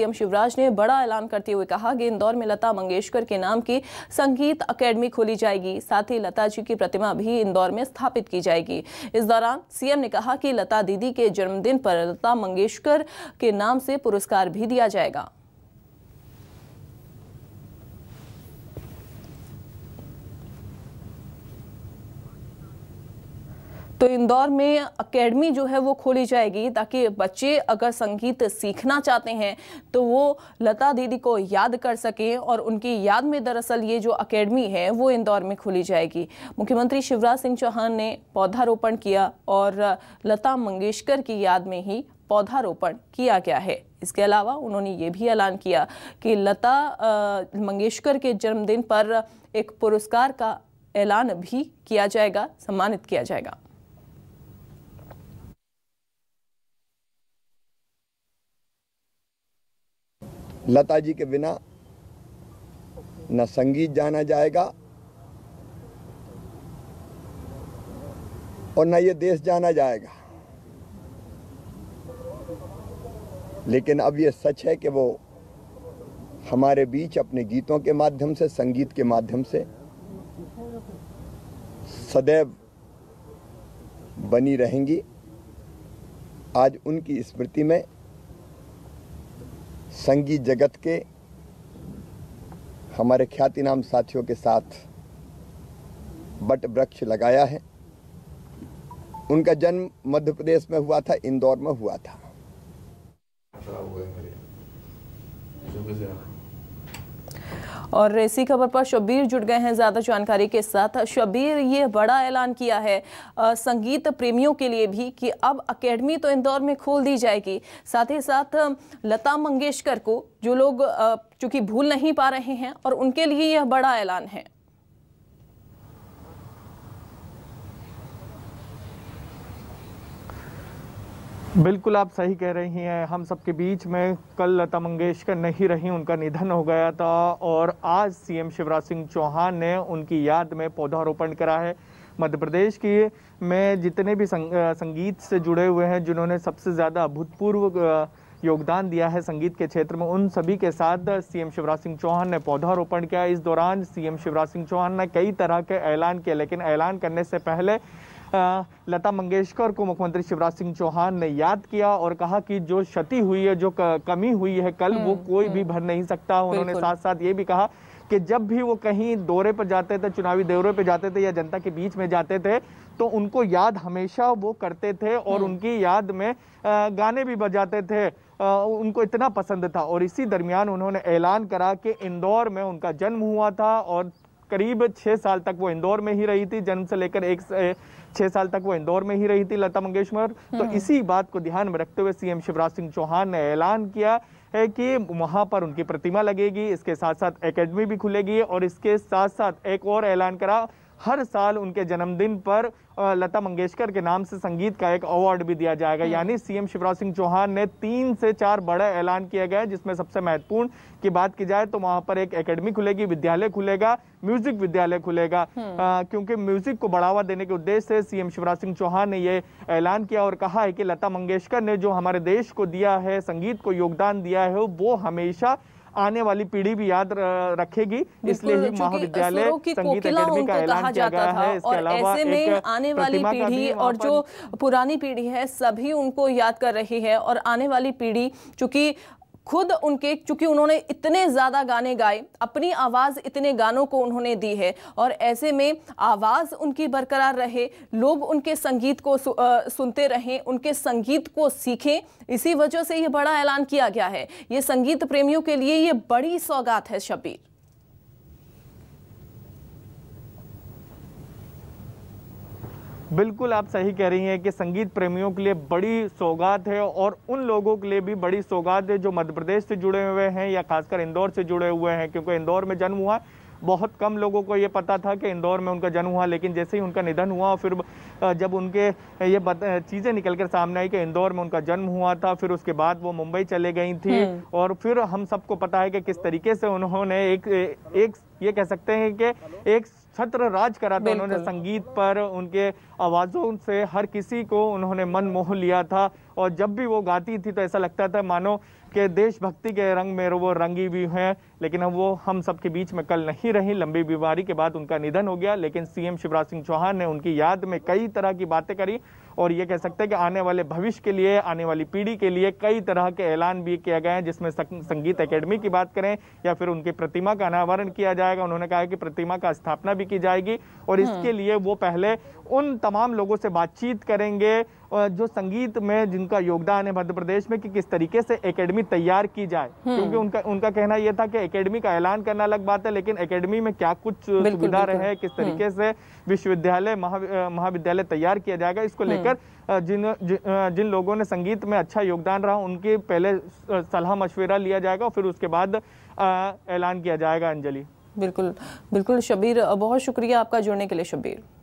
CM Shivraj ने बड़ा ऐलान करते हुए कहा कि इंदौर में लता मंगेशकर के नाम की संगीत अकेडमी खोली जाएगी साथ ही लता जी की प्रतिमा भी इंदौर में स्थापित की जाएगी इस दौरान सीएम ने कहा कि लता दीदी के जन्मदिन पर लता मंगेशकर के नाम से पुरस्कार भी दिया जाएगा तो इंदौर में अकेडमी जो है वो खोली जाएगी ताकि बच्चे अगर संगीत सीखना चाहते हैं तो वो लता दीदी को याद कर सकें और उनकी याद में दरअसल ये जो अकेडमी है वो इंदौर में खोली जाएगी मुख्यमंत्री शिवराज सिंह चौहान ने पौधारोपण किया और लता मंगेशकर की याद में ही पौधारोपण किया गया है इसके अलावा उन्होंने ये भी ऐलान किया कि लता मंगेशकर के जन्मदिन पर एक पुरस्कार का ऐलान भी किया जाएगा सम्मानित किया जाएगा लता जी के बिना न संगीत जाना जाएगा और न ये देश जाना जाएगा लेकिन अब ये सच है कि वो हमारे बीच अपने गीतों के माध्यम से संगीत के माध्यम से सदैव बनी रहेंगी आज उनकी स्मृति में संगीत जगत के हमारे ख्याति नाम साथियों के साथ बट वृक्ष लगाया है उनका जन्म मध्य प्रदेश में हुआ था इंदौर में हुआ था और इसी खबर पर शबीर जुड़ गए हैं ज़्यादा जानकारी के साथ शबीर ये बड़ा ऐलान किया है संगीत प्रेमियों के लिए भी कि अब अकेडमी तो इंदौर में खोल दी जाएगी साथ ही साथ लता मंगेशकर को जो लोग चूँकि भूल नहीं पा रहे हैं और उनके लिए यह बड़ा ऐलान है बिल्कुल आप सही कह रही हैं हम सबके बीच में कल लता मंगेशकर नहीं रही उनका निधन हो गया था और आज सीएम शिवराज सिंह चौहान ने उनकी याद में पौधारोपण करा है मध्य प्रदेश की में जितने भी संग, संगीत से जुड़े हुए हैं जिन्होंने सबसे ज़्यादा अभूतपूर्व योगदान दिया है संगीत के क्षेत्र में उन सभी के साथ सीएम शिवराज सिंह चौहान ने पौधारोपण किया इस दौरान सीएम शिवराज सिंह चौहान ने कई तरह के ऐलान किए लेकिन ऐलान करने से पहले लता मंगेशकर को मुख्यमंत्री शिवराज सिंह चौहान ने याद किया और कहा कि जो क्षति हुई है जो कमी हुई है कल वो हम्म, कोई भी हम्म। भर नहीं सकता उन्होंने साथ साथ ये भी कहा कि जब भी वो कहीं दौरे पर जाते थे चुनावी दौरे पर जाते थे या जनता के बीच में जाते थे तो उनको याद हमेशा वो करते थे और हम्म। उनकी याद में गाने भी बजाते थे उनको इतना पसंद था और इसी दरमियान उन्होंने ऐलान करा कि इंदौर में उनका जन्म हुआ था और करीब छः साल तक वो इंदौर में ही रही थी जन्म से लेकर एक छः साल तक वो इंदौर में ही रही थी लता मंगेशकर तो हम्म। इसी बात को ध्यान में रखते हुए सीएम शिवराज सिंह चौहान ने ऐलान किया है कि वहाँ पर उनकी प्रतिमा लगेगी इसके साथ साथ एकेडमी भी खुलेगी और इसके साथ साथ एक और ऐलान करा हर साल उनके जन्मदिन पर लता मंगेशकर के नाम से संगीत का एक अवार्ड भी दिया जाएगा हम्म। यानी सीएम शिवराज सिंह चौहान ने तीन से चार बड़े ऐलान किए गए जिसमें सबसे महत्वपूर्ण की बात की जाए तो वहां पर एक एकेडमी खुलेगी विद्यालय खुलेगा म्यूजिक विद्यालय खुलेगा हम्म। क्योंकि म्यूजिक को बढ़ावा देने के उद्देश्य से सीएम शिवराज सिंह चौहान ने यह ऐलान किया और कहा है कि लता मंगेशकर ने जो हमारे देश को दिया है संगीत को योगदान दिया है वो हमेशा आने वाली पीढ़ी भी याद रखेगी इसलिए ही महाविद्यालय संगीत अकेडमी का ऐलान किया गया है इसके अलावा आने वाली पीढ़ी और जो पुरानी पीढ़ी है सभी उनको याद कर रही है और आने वाली पीढ़ी चूंकि खुद उनके चूंकि उन्होंने इतने ज़्यादा गाने गाए अपनी आवाज़ इतने गानों को उन्होंने दी है और ऐसे में आवाज़ उनकी बरकरार रहे लोग उनके संगीत को सु, आ, सुनते रहें उनके संगीत को सीखें इसी वजह से ये बड़ा ऐलान किया गया है ये संगीत प्रेमियों के लिए ये बड़ी सौगात है शबीर बिल्कुल आप सही कह रही हैं कि संगीत प्रेमियों के लिए बड़ी सौगात है और उन लोगों के लिए भी बड़ी सौगात है जो मध्य प्रदेश से जुड़े हुए हैं या खासकर इंदौर से जुड़े हुए हैं क्योंकि इंदौर में जन्म हुआ बहुत कम लोगों को ये पता था कि इंदौर में उनका जन्म हुआ लेकिन जैसे ही उनका निधन हुआ और फिर जब उनके ये चीज़ें निकल कर सामने आई कि इंदौर में उनका जन्म हुआ था फिर उसके बाद वो मुंबई चले गई थी हम्म। और फिर हम सबको पता है कि किस तरीके से उन्होंने एक एक ये कह सकते हैं कि एक छत्र राज करा था उन्होंने संगीत पर उनके आवाज़ों से हर किसी को उन्होंने मन मोह लिया था और जब भी वो गाती थी तो ऐसा लगता था मानो के देशभक्ति के रंग में वो रंगी भी हैं लेकिन अब वो हम सबके बीच में कल नहीं रही लंबी बीमारी के बाद उनका निधन हो गया लेकिन सीएम शिवराज सिंह चौहान ने उनकी याद में कई तरह की बातें करी और ये कह सकते हैं कि आने वाले भविष्य के लिए आने वाली पीढ़ी के लिए कई तरह के ऐलान भी किए गए हैं जिसमें संगीत अकेडमी की बात करें या फिर उनकी प्रतिमा का अनावरण किया जाएगा उन्होंने कहा कि प्रतिमा का स्थापना भी की जाएगी और हम्म। इसके लिए वो पहले उन तमाम लोगों से बातचीत करेंगे जो संगीत में जिनका योगदान है मध्य प्रदेश में कि किस तरीके से एकेडमी तैयार की जाए हम्म। क्योंकि उनका उनका कहना यह था कि एकेडमी का ऐलान करना अलग बात है लेकिन एकेडमी में क्या कुछ सुविधा रहे किस तरीके हम्म। से विश्वविद्यालय महाविद्यालय तैयार किया जाएगा इसको हम्म। लेकर जिन जिन लोगों ने संगीत में अच्छा योगदान रहा उनके पहले सलाह मशवरा लिया जाएगा और फिर उसके बाद ऐलान किया जाएगा अंजलि बिल्कुल बिल्कुल शबीर बहुत शुक्रिया आपका जुड़ने के लिए शबीर